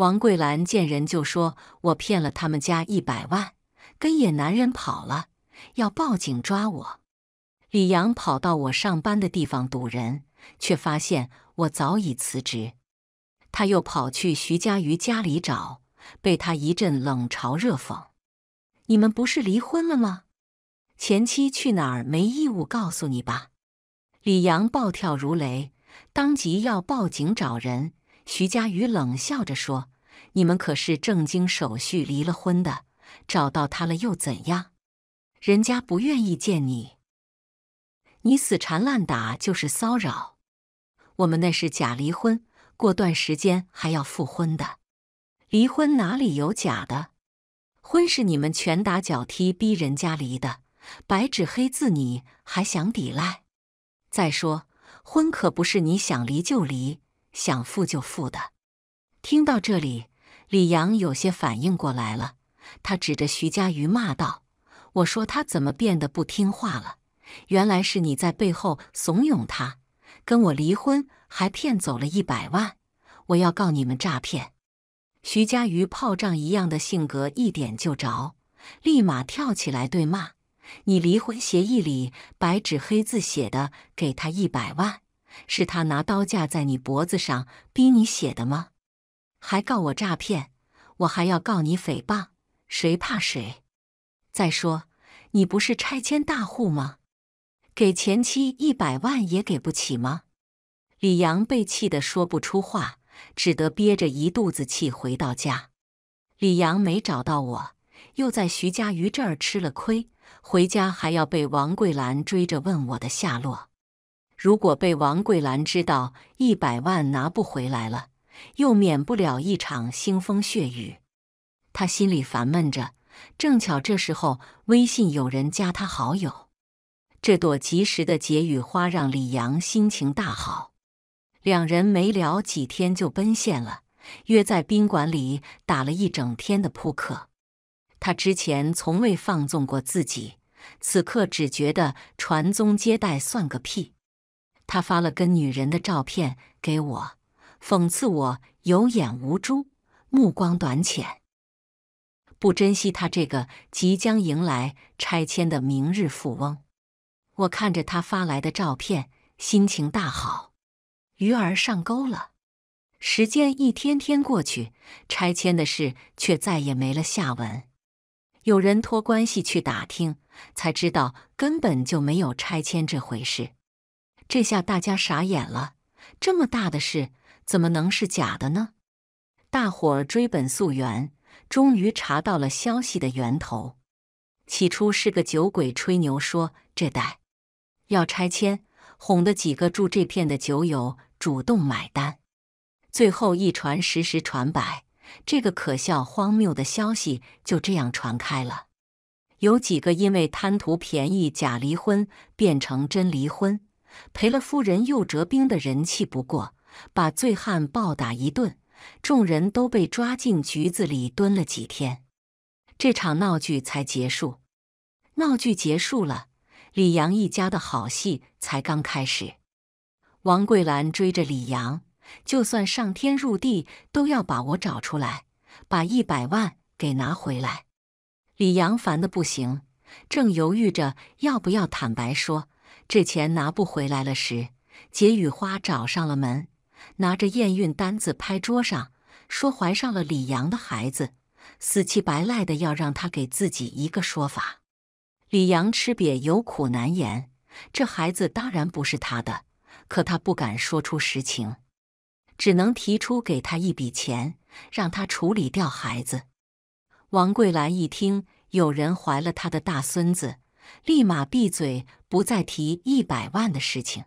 [SPEAKER 1] 王桂兰见人就说：“我骗了他们家一百万，跟野男人跑了，要报警抓我。”李阳跑到我上班的地方堵人，却发现我早已辞职。他又跑去徐佳瑜家里找，被他一阵冷嘲热讽：“你们不是离婚了吗？前妻去哪儿没义务告诉你吧？”李阳暴跳如雷，当即要报警找人。徐佳瑜冷笑着说。你们可是正经手续离了婚的，找到他了又怎样？人家不愿意见你，你死缠烂打就是骚扰。我们那是假离婚，过段时间还要复婚的。离婚哪里有假的？婚是你们拳打脚踢逼人家离的，白纸黑字你还想抵赖？再说，婚可不是你想离就离、想复就复的。听到这里。李阳有些反应过来了，他指着徐佳瑜骂道：“我说他怎么变得不听话了？原来是你在背后怂恿他，跟我离婚，还骗走了一百万，我要告你们诈骗。”徐佳瑜炮仗一样的性格一点就着，立马跳起来对骂：“你离婚协议里白纸黑字写的给他一百万，是他拿刀架在你脖子上逼你写的吗？”还告我诈骗，我还要告你诽谤，谁怕谁？再说你不是拆迁大户吗？给前妻一百万也给不起吗？李阳被气得说不出话，只得憋着一肚子气回到家。李阳没找到我，又在徐佳瑜这儿吃了亏，回家还要被王桂兰追着问我的下落。如果被王桂兰知道一百万拿不回来了。又免不了一场腥风血雨，他心里烦闷着。正巧这时候微信有人加他好友，这朵及时的解语花让李阳心情大好。两人没聊几天就奔现了，约在宾馆里打了一整天的扑克。他之前从未放纵过自己，此刻只觉得传宗接代算个屁。他发了跟女人的照片给我。讽刺我有眼无珠，目光短浅，不珍惜他这个即将迎来拆迁的明日富翁。我看着他发来的照片，心情大好，鱼儿上钩了。时间一天天过去，拆迁的事却再也没了下文。有人托关系去打听，才知道根本就没有拆迁这回事。这下大家傻眼了，这么大的事！怎么能是假的呢？大伙儿追本溯源，终于查到了消息的源头。起初是个酒鬼吹牛说这带要拆迁，哄得几个住这片的酒友主动买单。最后一传十十传百，这个可笑荒谬的消息就这样传开了。有几个因为贪图便宜假离婚变成真离婚，赔了夫人又折兵的人气不过。把醉汉暴打一顿，众人都被抓进局子里蹲了几天，这场闹剧才结束。闹剧结束了，李阳一家的好戏才刚开始。王桂兰追着李阳，就算上天入地都要把我找出来，把一百万给拿回来。李阳烦的不行，正犹豫着要不要坦白说这钱拿不回来了时，解雨花找上了门。拿着验孕单子拍桌上，说怀上了李阳的孩子，死乞白赖的要让他给自己一个说法。李阳吃瘪，有苦难言。这孩子当然不是他的，可他不敢说出实情，只能提出给他一笔钱，让他处理掉孩子。王桂兰一听有人怀了他的大孙子，立马闭嘴，不再提一百万的事情。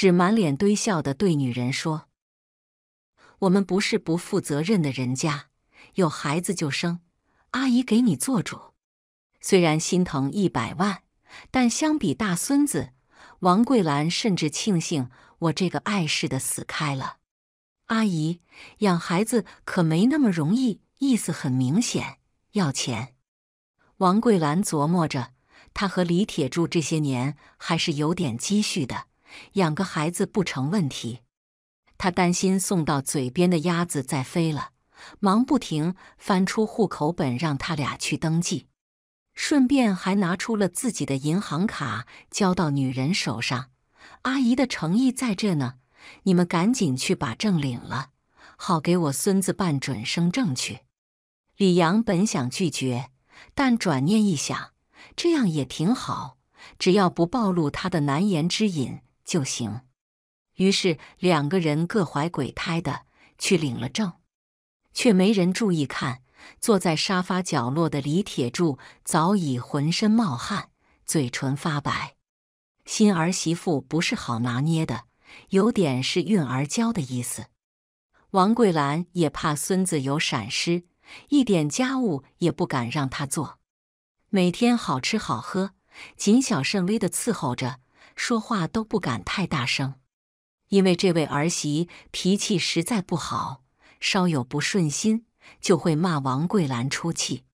[SPEAKER 1] 只满脸堆笑的对女人说：“我们不是不负责任的人家，有孩子就生。阿姨给你做主，虽然心疼一百万，但相比大孙子，王桂兰甚至庆幸我这个碍事的死开了。阿姨养孩子可没那么容易，意思很明显，要钱。”王桂兰琢磨着，她和李铁柱这些年还是有点积蓄的。养个孩子不成问题，他担心送到嘴边的鸭子再飞了，忙不停翻出户口本让他俩去登记，顺便还拿出了自己的银行卡交到女人手上。阿姨的诚意在这呢，你们赶紧去把证领了，好给我孙子办准生证去。李阳本想拒绝，但转念一想，这样也挺好，只要不暴露他的难言之隐。就行。于是两个人各怀鬼胎的去领了证，却没人注意看。坐在沙发角落的李铁柱早已浑身冒汗，嘴唇发白。新儿媳妇不是好拿捏的，有点是孕儿娇的意思。王桂兰也怕孙子有闪失，一点家务也不敢让他做，每天好吃好喝，谨小慎微的伺候着。说话都不敢太大声，因为这位儿媳脾气实在不好，稍有不顺心就会骂王桂兰出气。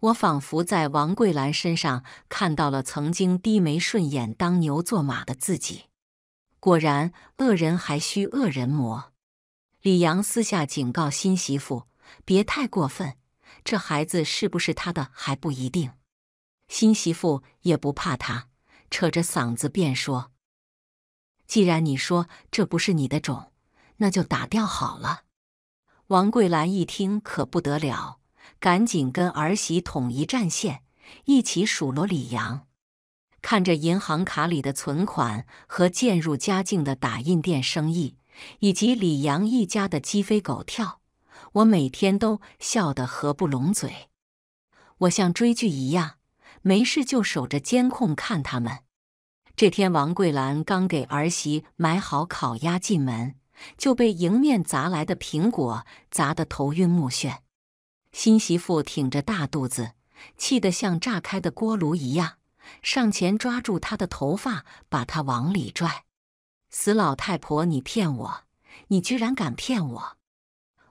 [SPEAKER 1] 我仿佛在王桂兰身上看到了曾经低眉顺眼当牛做马的自己。果然，恶人还需恶人磨。李阳私下警告新媳妇，别太过分，这孩子是不是他的还不一定。新媳妇也不怕他。扯着嗓子便说：“既然你说这不是你的种，那就打掉好了。”王桂兰一听可不得了，赶紧跟儿媳统一战线，一起数落李阳。看着银行卡里的存款和渐入佳境的打印店生意，以及李阳一家的鸡飞狗跳，我每天都笑得合不拢嘴。我像追剧一样。没事就守着监控看他们。这天，王桂兰刚给儿媳买好烤鸭进门，就被迎面砸来的苹果砸得头晕目眩。新媳妇挺着大肚子，气得像炸开的锅炉一样，上前抓住她的头发，把她往里拽：“死老太婆，你骗我！你居然敢骗我！”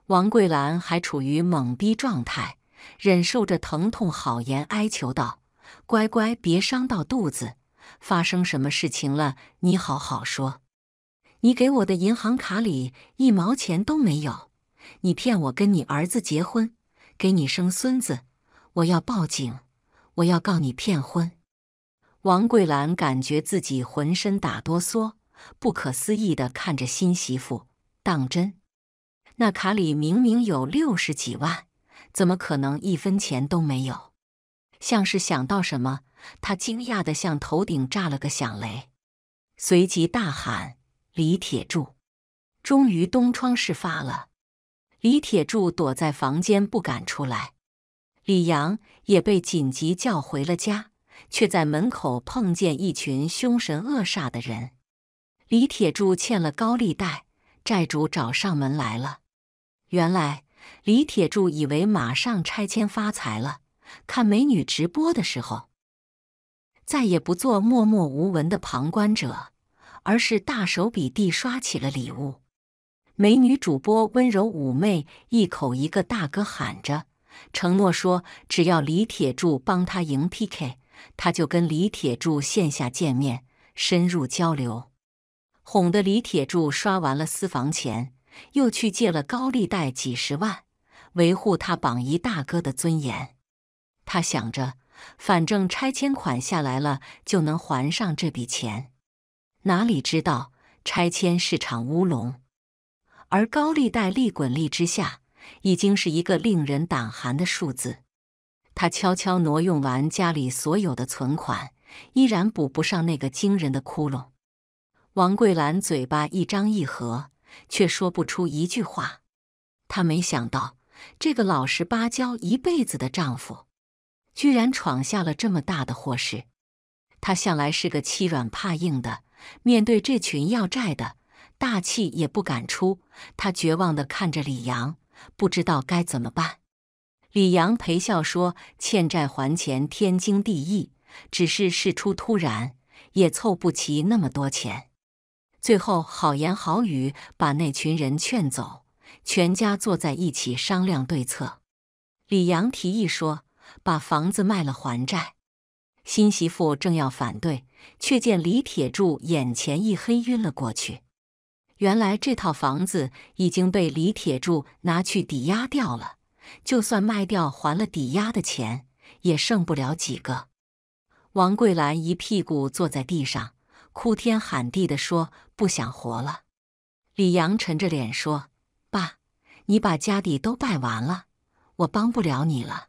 [SPEAKER 1] 王桂兰还处于懵逼状态，忍受着疼痛，好言哀求道。乖乖，别伤到肚子！发生什么事情了？你好好说。你给我的银行卡里一毛钱都没有！你骗我跟你儿子结婚，给你生孙子！我要报警！我要告你骗婚！王桂兰感觉自己浑身打哆嗦，不可思议的看着新媳妇，当真？那卡里明明有六十几万，怎么可能一分钱都没有？像是想到什么，他惊讶的向头顶炸了个响雷，随即大喊：“李铁柱，终于东窗事发了！”李铁柱躲在房间不敢出来，李阳也被紧急叫回了家，却在门口碰见一群凶神恶煞的人。李铁柱欠了高利贷，债主找上门来了。原来，李铁柱以为马上拆迁发财了。看美女直播的时候，再也不做默默无闻的旁观者，而是大手笔地刷起了礼物。美女主播温柔妩媚，一口一个“大哥”喊着，承诺说只要李铁柱帮他赢 PK，他就跟李铁柱线下见面，深入交流。哄得李铁柱刷完了私房钱，又去借了高利贷几十万，维护他榜一大哥的尊严。他想着，反正拆迁款下来了就能还上这笔钱，哪里知道拆迁是场乌龙，而高利贷利滚利之下，已经是一个令人胆寒的数字。他悄悄挪用完家里所有的存款，依然补不上那个惊人的窟窿。王桂兰嘴巴一张一合，却说不出一句话。她没想到，这个老实巴交一辈子的丈夫。居然闯下了这么大的祸事！他向来是个欺软怕硬的，面对这群要债的，大气也不敢出。他绝望地看着李阳，不知道该怎么办。李阳陪笑说：“欠债还钱，天经地义。只是事出突然，也凑不齐那么多钱。”最后，好言好语把那群人劝走，全家坐在一起商量对策。李阳提议说。把房子卖了还债，新媳妇正要反对，却见李铁柱眼前一黑，晕了过去。原来这套房子已经被李铁柱拿去抵押掉了，就算卖掉还了抵押的钱，也剩不了几个。王桂兰一屁股坐在地上，哭天喊地地说：“不想活了！”李阳沉着脸说：“爸，你把家底都败完了，我帮不了你了。”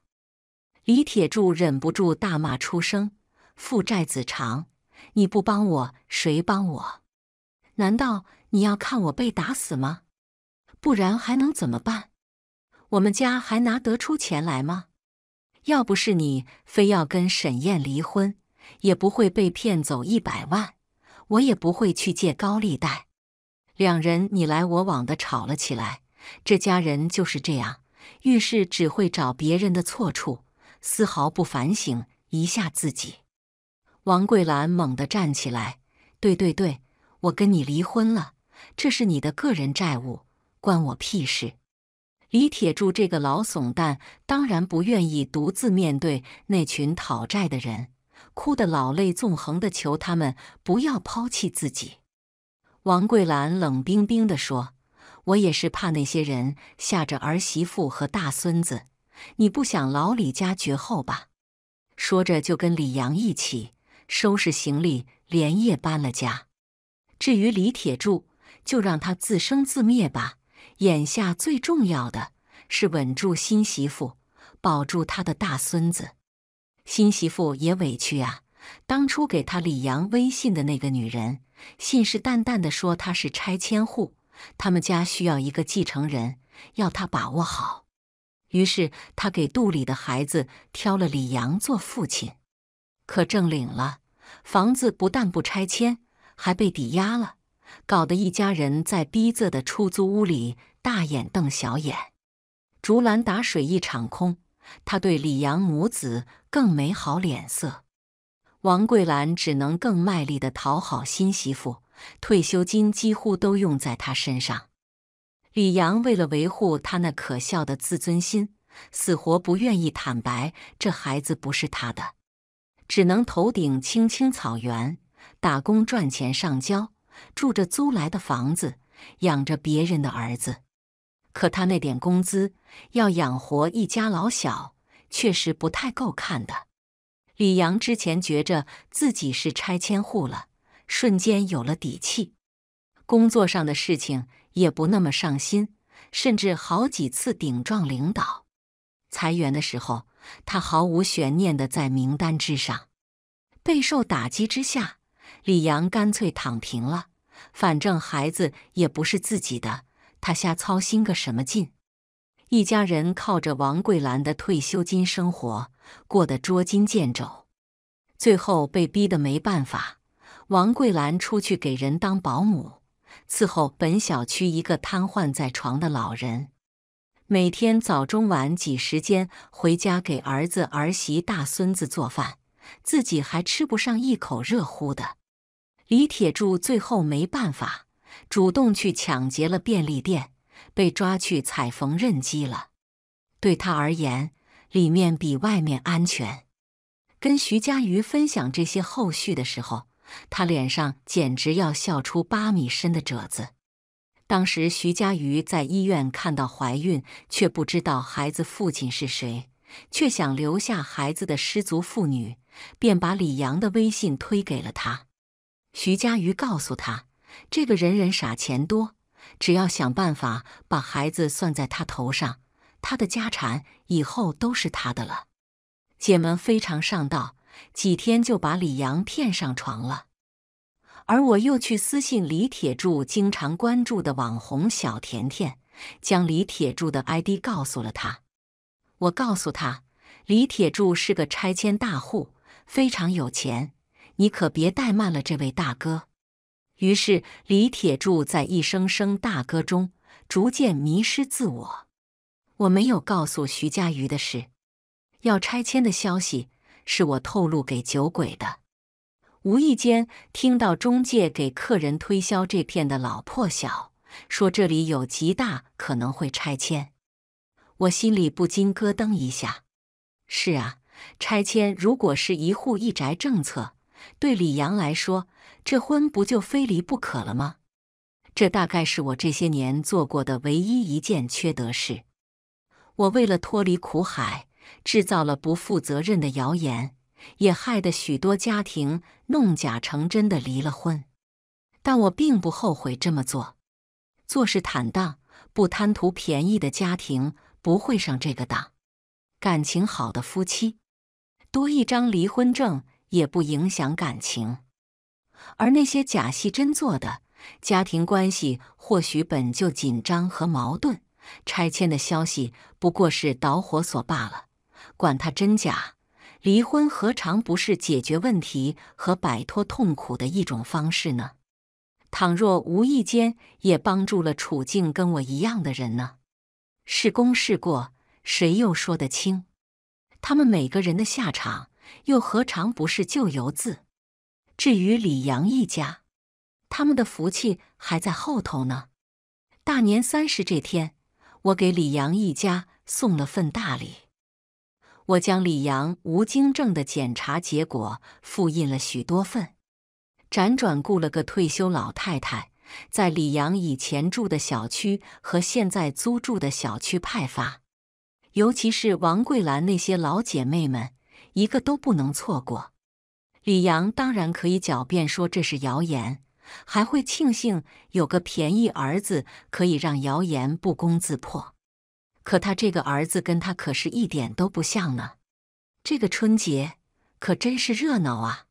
[SPEAKER 1] 李铁柱忍不住大骂出声：“父债子偿，你不帮我，谁帮我？难道你要看我被打死吗？不然还能怎么办？我们家还拿得出钱来吗？要不是你非要跟沈燕离婚，也不会被骗走一百万，我也不会去借高利贷。”两人你来我往的吵了起来。这家人就是这样，遇事只会找别人的错处。丝毫不反省一下自己，王桂兰猛地站起来：“对对对，我跟你离婚了，这是你的个人债务，关我屁事！”李铁柱这个老怂蛋当然不愿意独自面对那群讨债的人，哭得老泪纵横的求他们不要抛弃自己。王桂兰冷冰冰地说：“我也是怕那些人吓着儿媳妇和大孙子。”你不想老李家绝后吧？说着就跟李阳一起收拾行李，连夜搬了家。至于李铁柱，就让他自生自灭吧。眼下最重要的是稳住新媳妇，保住他的大孙子。新媳妇也委屈啊！当初给他李阳微信的那个女人，信誓旦旦的说他是拆迁户，他们家需要一个继承人，要他把握好。于是他给肚里的孩子挑了李阳做父亲，可证领了，房子不但不拆迁，还被抵押了，搞得一家人在逼仄的出租屋里大眼瞪小眼，竹篮打水一场空。他对李阳母子更没好脸色，王桂兰只能更卖力地讨好新媳妇，退休金几乎都用在他身上。李阳为了维护他那可笑的自尊心，死活不愿意坦白这孩子不是他的，只能头顶青青草原打工赚钱上交，住着租来的房子，养着别人的儿子。可他那点工资要养活一家老小，确实不太够看的。李阳之前觉着自己是拆迁户了，瞬间有了底气，工作上的事情。也不那么上心，甚至好几次顶撞领导。裁员的时候，他毫无悬念的在名单之上。备受打击之下，李阳干脆躺平了。反正孩子也不是自己的，他瞎操心个什么劲？一家人靠着王桂兰的退休金生活，过得捉襟见肘。最后被逼得没办法，王桂兰出去给人当保姆。伺候本小区一个瘫痪在床的老人，每天早中晚挤时间回家给儿子儿媳大孙子做饭，自己还吃不上一口热乎的。李铁柱最后没办法，主动去抢劫了便利店，被抓去踩缝纫机了。对他而言，里面比外面安全。跟徐佳瑜分享这些后续的时候。她脸上简直要笑出八米深的褶子。当时徐佳瑜在医院看到怀孕，却不知道孩子父亲是谁，却想留下孩子的失足妇女，便把李阳的微信推给了她。徐佳瑜告诉她：“这个人人傻钱多，只要想办法把孩子算在他头上，他的家产以后都是他的了。”姐们非常上道。几天就把李阳骗上床了，而我又去私信李铁柱经常关注的网红小甜甜，将李铁柱的 ID 告诉了他。我告诉他，李铁柱是个拆迁大户，非常有钱，你可别怠慢了这位大哥。于是，李铁柱在一声声“大哥”中逐渐迷失自我。我没有告诉徐佳瑜的事，要拆迁的消息。是我透露给酒鬼的。无意间听到中介给客人推销这片的老破小，说这里有极大可能会拆迁，我心里不禁咯噔一下。是啊，拆迁如果是一户一宅政策，对李阳来说，这婚不就非离不可了吗？这大概是我这些年做过的唯一一件缺德事。我为了脱离苦海。制造了不负责任的谣言，也害得许多家庭弄假成真的离了婚。但我并不后悔这么做。做事坦荡、不贪图便宜的家庭不会上这个当。感情好的夫妻，多一张离婚证也不影响感情。而那些假戏真做的家庭关系，或许本就紧张和矛盾，拆迁的消息不过是导火索罢了。管他真假，离婚何尝不是解决问题和摆脱痛苦的一种方式呢？倘若无意间也帮助了处境跟我一样的人呢？是功是过，谁又说得清？他们每个人的下场又何尝不是咎由自？至于李阳一家，他们的福气还在后头呢。大年三十这天，我给李阳一家送了份大礼。我将李阳无精症的检查结果复印了许多份，辗转雇了个退休老太太，在李阳以前住的小区和现在租住的小区派发。尤其是王桂兰那些老姐妹们，一个都不能错过。李阳当然可以狡辩说这是谣言，还会庆幸有个便宜儿子可以让谣言不攻自破。可他这个儿子跟他可是一点都不像呢。这个春节可真是热闹啊！